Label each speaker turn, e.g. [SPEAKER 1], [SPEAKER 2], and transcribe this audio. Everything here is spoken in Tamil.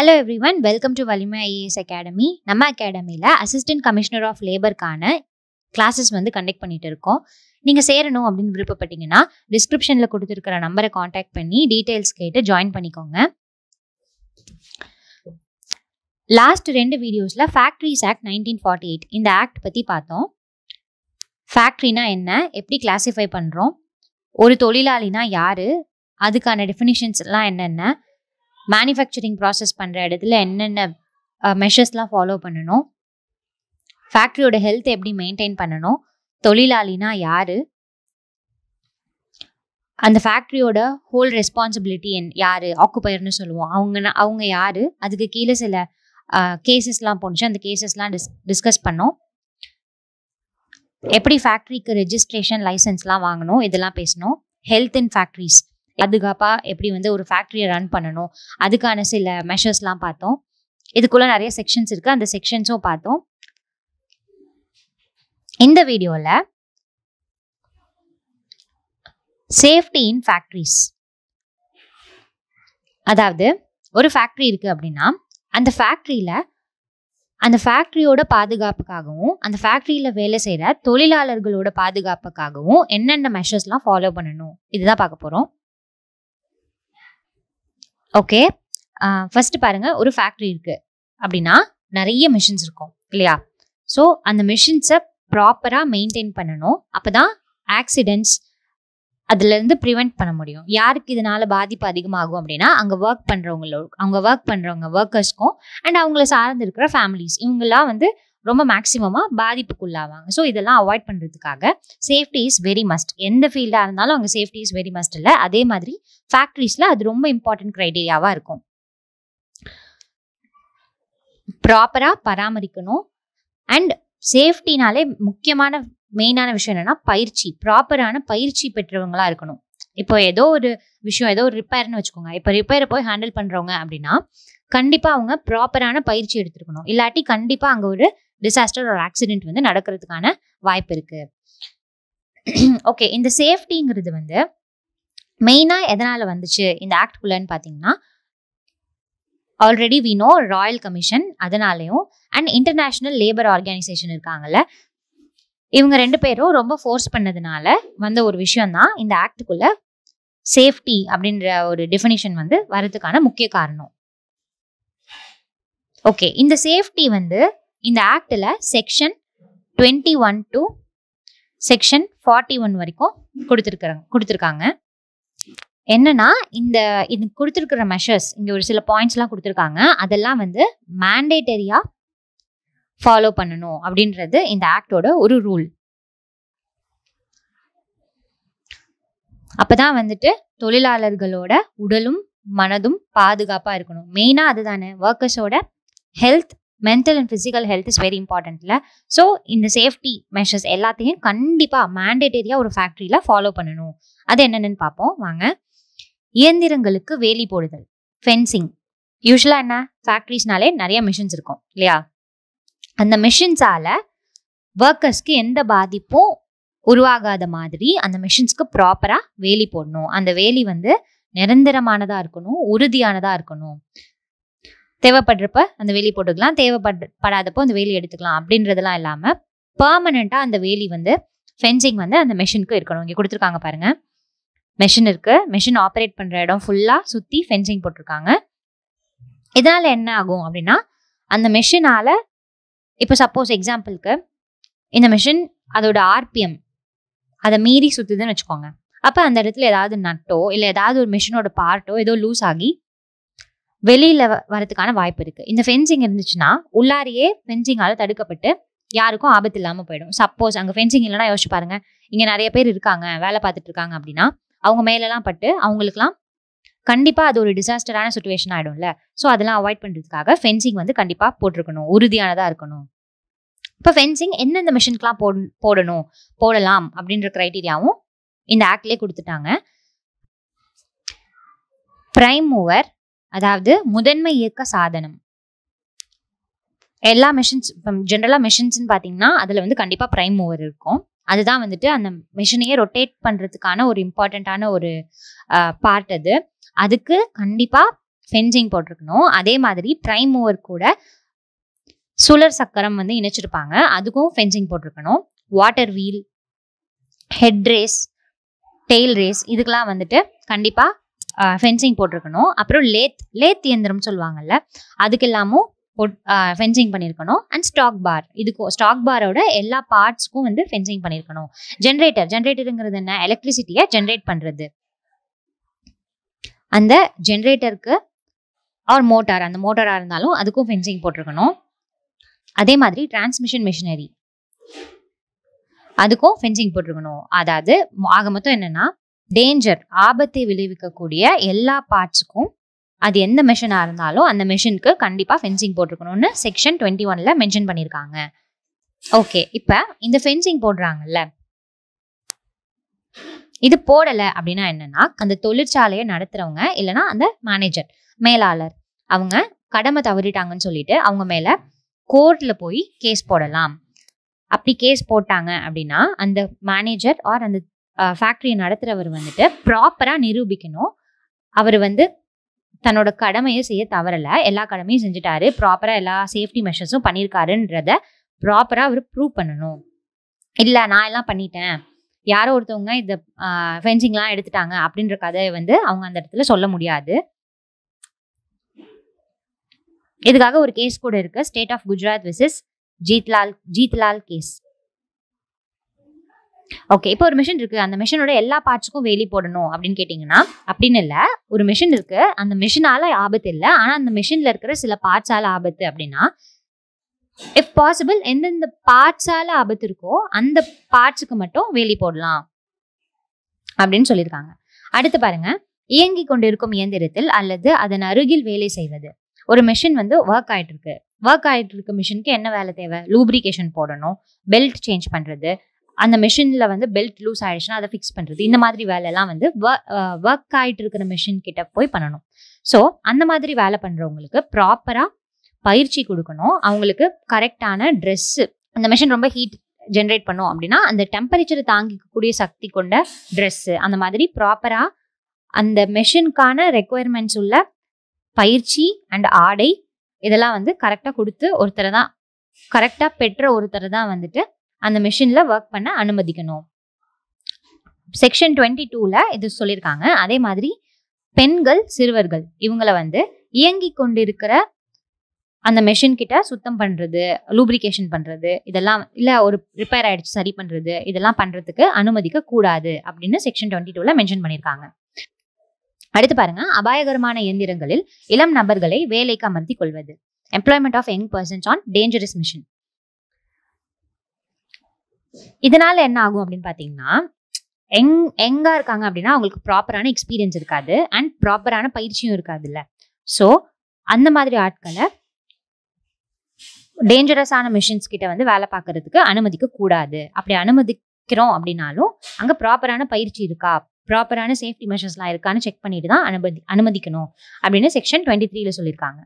[SPEAKER 1] hello everyone welcome to Valimai IAS academy நம்ம அகாடமியில் அசிஸ்டன்ட் கமிஷனர் ஆஃப் லேபருக்கான கிளாஸஸ் வந்து கண்டக்ட் பண்ணிட்டு இருக்கோம் நீங்கள் சேரணும் அப்படின்னு விருப்பப்பட்டீங்கன்னா டிஸ்கிரிப்ஷனில் கொடுத்துருக்கிற நம்பரை காண்டாக்ட் பண்ணி டீட்டெயில்ஸ் கேட்டு ஜாயின் பண்ணிக்கோங்க லாஸ்ட் ரெண்டு வீடியோஸில் factories act nineteen forty eight இந்த ஆக்ட் பற்றி பார்த்தோம் ஃபேக்ட்ரினா என்ன எப்படி கிளாஸிஃபை பண்ணுறோம் ஒரு தொழிலாளினா யார் அதுக்கான டெஃபினிஷன்ஸ்லாம் என்னென்ன மேனுஃபேக்சரிங் ப்ராசஸ் பண்ணுற இடத்துல என்னென்ன மெஷர்ஸ்லாம் ஃபாலோ பண்ணணும் ஃபேக்ட்ரியோட ஹெல்த் எப்படி மெயின்டைன் பண்ணணும் தொழிலாளினா யார் அந்த ஃபேக்ட்ரியோட ஹோல் ரெஸ்பான்சிபிலிட்டி என் யார் ஆக்குபயர்னு சொல்லுவோம் அவங்க அவங்க யார் அதுக்கு கீழே சில கேசஸ்லாம் போணுச்சு அந்த கேசஸ்லாம் டிஸ் டிஸ்கஸ் பண்ணோம் எப்படி ஃபேக்ட்ரிக்கு ரெஜிஸ்ட்ரேஷன் லைசன்ஸ்லாம் வாங்கணும் இதெல்லாம் பேசணும் ஹெல்த் இன் ஃபேக்ட்ரிஸ் பாதுகாப்பாக எப்படி வந்து ஒரு ஃபேக்ட்ரியை ரன் பண்ணணும் அதுக்கான சில மெஷர்ஸ்லாம் பார்த்தோம் இதுக்குள்ளே நிறைய செக்ஷன்ஸ் இருக்குது அந்த செக்ஷன்ஸும் பார்த்தோம் இந்த வீடியோவில் சேஃப்டி இன் ஃபேக்ட்ரிஸ் அதாவது ஒரு ஃபேக்ட்ரி இருக்குது அப்படின்னா அந்த ஃபேக்ட்ரியில் அந்த ஃபேக்ட்ரியோட பாதுகாப்புக்காகவும் அந்த ஃபேக்ட்ரியில் வேலை செய்கிற தொழிலாளர்களோட பாதுகாப்புக்காகவும் என்னென்ன மெஷர்ஸ்லாம் ஃபாலோ பண்ணணும் இதுதான் பார்க்க போகிறோம் ஓகே ஃபஸ்ட்டு பாருங்கள் ஒரு ஃபேக்ட்ரி இருக்குது அப்படின்னா நிறைய மிஷின்ஸ் இருக்கும் இல்லையா ஸோ அந்த மிஷின்ஸை ப்ராப்பராக மெயின்டைன் பண்ணணும் அப்போ தான் ஆக்சிடென்ட்ஸ் அதுலேருந்து ப்ரிவெண்ட் பண்ண முடியும் யாருக்கு இதனால் பாதிப்பு அதிகமாகும் அப்படின்னா அங்கே ஒர்க் பண்ணுறவங்களோ அவங்க ஒர்க் பண்ணுறவங்க ஒர்க்கர்ஸ்க்கும் அண்ட் அவங்கள சார்ந்து இருக்கிற ஃபேமிலிஸ் இவங்கெல்லாம் வந்து ரொம்ப மேக்ஸிமமாக பாதிப்புக்குள்ளாவாங்க ஸோ இதெல்லாம் அவாய்ட் பண்ணுறதுக்காக சேஃப்டி இஸ் வெரி மஸ்ட் எந்த ஃபீல்டாக இருந்தாலும் அவங்க சேஃப்டி இஸ் வெரி மஸ்ட் இல்லை அதே மாதிரி ஃபேக்ட்ரிஸில் அது ரொம்ப இம்பார்ட்டன்ட் க்ரைட்டீரியாவாக இருக்கும் ப்ராப்பராக பராமரிக்கணும் அண்ட் சேஃப்டினாலே முக்கியமான மெயினான விஷயம் என்னென்னா பயிற்சி ப்ராப்பரான பயிற்சி பெற்றவங்களாக இருக்கணும் இப்போ ஏதோ ஒரு விஷயம் ஏதோ ஒரு ரிப்பேர்னு வச்சுக்கோங்க இப்போ ரிப்பேரை போய் ஹேண்டில் பண்ணுறவங்க அப்படின்னா கண்டிப்பாக அவங்க ப்ராப்பரான பயிற்சி எடுத்துருக்கணும் இல்லாட்டி கண்டிப்பாக அங்கே ஒரு டிசாஸ்டர் ஒரு ஆக்சிடென்ட் வந்து நடக்கிறதுக்கான வாய்ப்பு இருக்குது ஓகே இந்த சேஃப்டிங்கிறது வந்து மெயினாக எதனால் வந்துச்சு இந்த ஆக்ட்குள்ளன்னு பார்த்தீங்கன்னா already we know royal commission அதனாலையும் அண்ட் இன்டர்நேஷ்னல் லேபர் ஆர்கனைசேஷன் இருக்காங்கல்ல இவங்க ரெண்டு பேரும் ரொம்ப ஃபோர்ஸ் பண்ணதுனால வந்த ஒரு விஷயந்தான் இந்த ஆக்டுக்குள்ள சேஃப்டி அப்படின்ற ஒரு டெஃபினிஷன் வந்து வரதுக்கான முக்கிய காரணம் ஓகே இந்த சேஃப்டி வந்து இந்த ஆக்டில் section twenty one to section forty one வரைக்கும் கொடுத்துருக்குறாங்க கொடுத்துருக்காங்க என்னன்னா இந்த இது கொடுத்துருக்குற மெஷர்ஸ் இங்கே ஒரு சில பாயிண்ட்ஸ்லாம் கொடுத்துருக்காங்க அதெல்லாம் வந்து மேண்டேட்டரியாக ஃபாலோ பண்ணணும் அப்படின்றது இந்த ஆக்டோட ஒரு ரூல் தான் வந்துட்டு தொழிலாளர்களோட உடலும் மனதும் பாதுகாப்பாக இருக்கணும் மெயினாக அதுதானே ஒர்க்கர்ஸோட health mental and physical health is very இம்பார்ட்டன்ட்ல ஸோ இந்த சேஃப்டி மெஷர்ஸ் எல்லாத்தையும் கண்டிப்பாக மேண்டேட்டரியாக ஒரு ஃபேக்ட்ரியில் ஃபாலோ பண்ணணும் அது என்னென்னு பார்ப்போம் வாங்க இயந்திரங்களுக்கு வேலி போடுதல் ஃபென்சிங் யூஸ்வலாக என்ன ஃபேக்ட்ரிஸ்னாலே நிறைய மிஷின்ஸ் இருக்கும் இல்லையா அந்த மிஷின்ஸால் ஒர்க்கர்ஸ்க்கு எந்த பாதிப்பும் உருவாகாத மாதிரி அந்த மிஷின்ஸ்க்கு ப்ராப்பராக வேலி போடணும் அந்த வேலி வந்து நிரந்தரமானதாக இருக்கணும் உறுதியானதாக இருக்கணும் தேவைப்படுறப்ப அந்த வேலி போட்டுக்கலாம் தேவைப்படாதப்போ அந்த வேலி எடுத்துக்கலாம் அப்படின்றதெல்லாம் இல்லாமல் பர்மனெண்ட்டாக அந்த வேலி வந்து ஃபென்சிங் வந்து அந்த மெஷினுக்கு இருக்கணும் இங்கே கொடுத்துருக்காங்க பாருங்கள் மெஷின் இருக்குது மெஷின் ஆப்ரேட் பண்ணுற இடம் ஃபுல்லாக சுற்றி ஃபென்சிங் போட்டிருக்காங்க இதனால் என்ன ஆகும் அப்படின்னா அந்த மெஷினால் இப்போ சப்போஸ் எக்ஸாம்பிளுக்கு இந்த மெஷின் அதோட ஆர்பிஎம் அதை மீறி சுற்றுதுன்னு வச்சுக்கோங்க அப்போ அந்த இடத்துல ஏதாவது நட்டோ இல்லை ஏதாவது ஒரு மிஷினோட பார்ட்டோ ஏதோ லூஸ் ஆகி வெளியில் வரதுக்கான வாய்ப்பு இருக்குது இந்த ஃபென்சிங் இருந்துச்சுன்னா உள்ளாரியே ஃபென்சிங்கால் தடுக்கப்பட்டு யாருக்கும் ஆபத்து இல்லாமல் போயிடும் சப்போஸ் அங்கே ஃபென்சிங் இல்லைனா யோசிச்சு பாருங்க இங்கே நிறைய பேர் இருக்காங்க வேலை பார்த்துட்டு இருக்காங்க அப்படின்னா அவங்க மேலெல்லாம் பட்டு அவங்களுக்குலாம் கண்டிப்பாக அது ஒரு டிசாஸ்டரான சுச்சுவேஷன் ஆகிடும்ல ஸோ அதெல்லாம் அவாய்ட் பண்ணுறதுக்காக ஃபென்சிங் வந்து கண்டிப்பாக போட்டிருக்கணும் உறுதியானதாக இருக்கணும் இப்போ ஃபென்சிங் எந்தெந்த மிஷினுக்குலாம் போட போடணும் போடலாம் அப்படின்ற க்ரைட்டீரியாவும் இந்த ஆக்ட்லேயே கொடுத்துட்டாங்க ப்ரைம் மூவர் அதாவது முதன்மை இயக்க சாதனம் எல்லா மிஷின்ஸ் இப்போ ஜென்ரலாக மிஷின்ஸ்ன்னு பார்த்தீங்கன்னா அதில் வந்து கண்டிப்பாக ப்ரைம் மூவர் இருக்கும் அதுதான் வந்துட்டு அந்த மிஷினையே ரொட்டேட் பண்ணுறதுக்கான ஒரு இம்பார்ட்டண்ட்டான ஒரு பார்ட் அது அதுக்கு கண்டிப்பாக ஃபென்சிங் போட்டிருக்கணும் அதே மாதிரி ப்ரைம் மூவர் கூட சுழர் சக்கரம் வந்து இணைச்சிருப்பாங்க அதுக்கும் ஃபென்சிங் போட்டிருக்கணும் water wheel head race tail race இதுக்கெலாம் வந்துட்டு கண்டிப்பாக ஃபென்சிங் போட்டிருக்கணும் அப்புறம் லேத் லேத் இயந்திரம் சொல்லுவாங்கல்ல அதுக்கு இல்லாமல் ஃபென்சிங் பண்ணியிருக்கணும் அண்ட் ஸ்டாக் பார் இதுக்கு ஸ்டாக் பாரோட எல்லா பார்ட்ஸ்க்கும் வந்து ஃபென்சிங் பண்ணியிருக்கணும் ஜென்ரேட்டர் ஜென்ரேட்டருங்கிறது என்ன எலக்ட்ரிசிட்டியை ஜென்ரேட் பண்ணுறது அந்த ஜென்ரேட்டருக்கு ஆர் மோட்டார் அந்த மோட்டாராக இருந்தாலும் அதுக்கும் ஃபென்சிங் போட்டிருக்கணும் அதே மாதிரி டிரான்ஸ்மிஷன் மிஷினரி அதுக்கும் ஃபென்சிங் போட்டிருக்கணும் அதாவது ஆக மொத்தம் என்னென்னா டேஞ்சர் ஆபத்தை விளைவிக்கக்கூடிய எல்லா பார்ட்ஸுக்கும் அது எந்த மெஷினாக இருந்தாலும் அந்த மெஷினுக்கு கண்டிப்பாக ஃபென்சிங் போட்டிருக்கணும்னு செக்ஷன் டுவெண்ட்டி ஒனில் மென்ஷன் பண்ணியிருக்காங்க ஓகே இப்போ இந்த ஃபென்சிங் போடுறாங்கல்ல இது போடலை அப்படின்னா என்னென்னா அந்த தொழிற்சாலையை நடத்துகிறவங்க இல்லைனா அந்த மேனேஜர் மேலாளர் அவங்க கடமை தவறிட்டாங்கன்னு சொல்லிட்டு அவங்க மேலே கோர்ட்டில் போய் கேஸ் போடலாம் அப்படி கேஸ் போட்டாங்க அப்படின்னா அந்த மேனேஜர் ஆர் அந்த ஃபேக்ட்ரியை நடத்துகிறவர் வந்துட்டு ப்ராப்பராக நிரூபிக்கணும் அவர் வந்து தன்னோட கடமையை செய்ய தவறலை எல்லா கடமையும் செஞ்சுட்டாரு ப்ராப்பராக எல்லா சேஃப்டி மெஷர்ஸும் பண்ணியிருக்காருன்றத ப்ராப்பராக அவர் ப்ரூவ் பண்ணணும் இல்லை நான் எல்லாம் பண்ணிட்டேன் யாரோ ஒருத்தவங்க இந்த ஃபென்சிங்லாம் எடுத்துட்டாங்க அப்படின்ற கதையை வந்து அவங்க அந்த இடத்துல சொல்ல முடியாது இதுக்காக ஒரு கேஸ் கூட இருக்கு state of Gujarat versus Jeetlal Jeetlal case okay இப்போ ஒரு மிஷின் இருக்குது அந்த மிஷினோட எல்லா பார்ட்ஸுக்கும் வேலி போடணும் அப்படின்னு கேட்டிங்கன்னா அப்படின்னு இல்லை ஒரு மிஷின் இருக்குது அந்த மிஷினால் ஆபத்து இல்லை ஆனால் அந்த மிஷினில் இருக்கிற சில பார்ட்ஸால் ஆபத்து அப்படின்னா இஃப் பாசிபிள் எந்தெந்த பார்ட்ஸால் ஆபத்து இருக்கோ அந்த பார்ட்ஸுக்கு மட்டும் வேலி போடலாம் அப்படின்னு சொல்லியிருக்காங்க அடுத்து பாருங்க இயங்கி கொண்டிருக்கும் இயந்திரத்தில் அல்லது அதன் அருகில் வேலை செய்வது ஒரு மிஷின் வந்து ஒர்க் ஆயிட்டு இருக்கு ஒர்க் ஆயிட்டு இருக்க மிஷினுக்கு என்ன வேலை தேவை லூப்ரிகேஷன் போடணும் பெல்ட் சேஞ்ச் பண்றது அந்த மிஷினில் வந்து பெல்ட் லூஸ் ஆகிடுச்சுன்னா அதை ஃபிக்ஸ் பண்ணுறது இந்த மாதிரி வேலையெல்லாம் வந்து ஒர்க் ஆகிட்டு இருக்கிற மிஷின் கிட்ட போய் பண்ணணும் ஸோ அந்த மாதிரி வேலை பண்ணுறவங்களுக்கு ப்ராப்பராக பயிற்சி கொடுக்கணும் அவங்களுக்கு கரெக்டான ட்ரெஸ்ஸு அந்த மெஷின் ரொம்ப ஹீட் ஜென்ரேட் பண்ணும் அப்படின்னா அந்த டெம்பரேச்சரை தாங்கிக்கக்கூடிய சக்தி கொண்ட ட்ரெஸ்ஸு அந்த மாதிரி ப்ராப்பராக அந்த மெஷினுக்கான ரெக்குயர்மெண்ட்ஸ் உள்ள பயிற்சி அண்ட் ஆடை இதெல்லாம் வந்து கரெக்டாக கொடுத்து ஒருத்தரை தான் கரெக்டாக பெற்ற ஒருத்தரை தான் வந்துட்டு அந்த மிஷினில் ஒர்க் பண்ண அனுமதிக்கணும் செக்ஷன் டுவெண்ட்டி டூவில் இது சொல்லியிருக்காங்க அதே மாதிரி பெண்கள் சிறுவர்கள் இவங்களை வந்து இயங்கி கொண்டிருக்கிற அந்த மெஷின் கிட்ட சுத்தம் பண்ணுறது லூப்ரிகேஷன் பண்ணுறது இதெல்லாம் இல்லை ஒரு ரிப்பேர் ஆகிடுச்சு சரி பண்ணுறது இதெல்லாம் பண்ணுறதுக்கு அனுமதிக்க கூடாது அப்படின்னு செக்ஷன் டுவெண்ட்டி டூவில் மென்ஷன் பண்ணியிருக்காங்க அடுத்து பாருங்க அபாயகரமான இயந்திரங்களில் இளம் நபர்களை வேலைக்கு அமர்த்தி கொள்வது employment of young persons on dangerous machine இதனால என்ன ஆகும் அப்படின்னு பார்த்தீங்கன்னா எங் எங்கே இருக்காங்க அப்படின்னா அவங்களுக்கு ப்ராப்பரான எக்ஸ்பீரியன்ஸ் இருக்காது அண்ட் ப்ராப்பரான பயிற்சியும் இருக்காதுல்ல ஸோ அந்த மாதிரி ஆட்களை டேஞ்சரஸான மிஷின்ஸ் கிட்ட வந்து வேலை பார்க்கறதுக்கு அனுமதிக்க கூடாது அப்படி அனுமதிக்கிறோம் அப்படின்னாலும் அங்கே ப்ராப்பரான பயிற்சி இருக்கா ப்ராப்பரான சேஃப்டி மெஷர்ஸ்லாம் இருக்கான்னு செக் பண்ணிட்டு தான் அனுமதி அனுமதிக்கணும் அப்படின்னு செக்ஷன் டுவெண்ட்டி த்ரீல சொல்லியிருக்காங்க